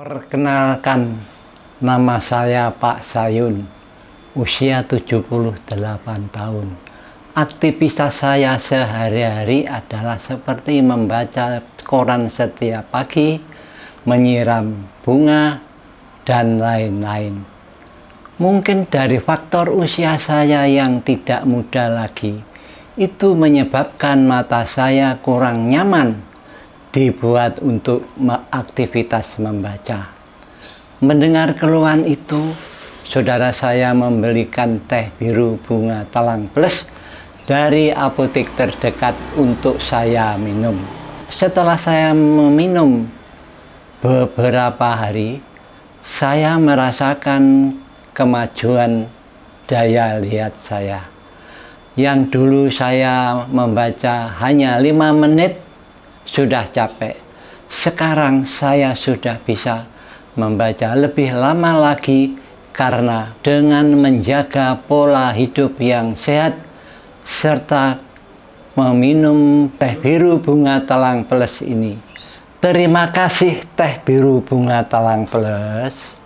Perkenalkan, nama saya Pak Sayun, usia 78 tahun. Aktivitas saya sehari-hari adalah seperti membaca koran setiap pagi, menyiram bunga, dan lain-lain. Mungkin dari faktor usia saya yang tidak muda lagi, itu menyebabkan mata saya kurang nyaman dibuat untuk aktivitas membaca. Mendengar keluhan itu, saudara saya membelikan teh biru bunga telang plus dari apotek terdekat untuk saya minum. Setelah saya meminum beberapa hari, saya merasakan kemajuan daya lihat saya. Yang dulu saya membaca hanya lima menit sudah capek. Sekarang saya sudah bisa membaca lebih lama lagi karena dengan menjaga pola hidup yang sehat serta meminum teh biru bunga telang plus ini. Terima kasih teh biru bunga telang plus.